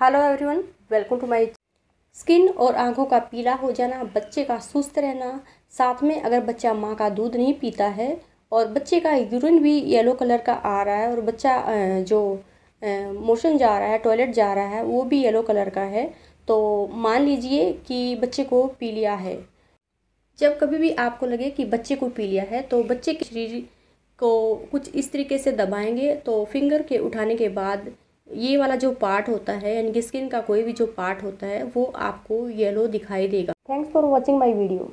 hello everyone welcome to my skin और आंखों का पीला हो जाना बच्चे का सुस्त रहना साथ में अगर बच्चा माँ का दूध नहीं पीता है और बच्चे का यूरिन भी येलो कलर का आ रहा है और बच्चा जो मोशन जा रहा है टॉयलेट जा रहा है वो भी येलो कलर का है तो मान लीजिए कि बच्चे को पीलिया है जब कभी भी आपको लगे कि बच्चे को पीलिया है तो बच्चे के शरीर को कुछ इस तरीके से दबाएंगे तो फिंगर के उठाने के बाद ये वाला जो पार्ट होता है यानी कि स्किन का कोई भी जो पार्ट होता है वो आपको येलो दिखाई देगा thanks for watching my video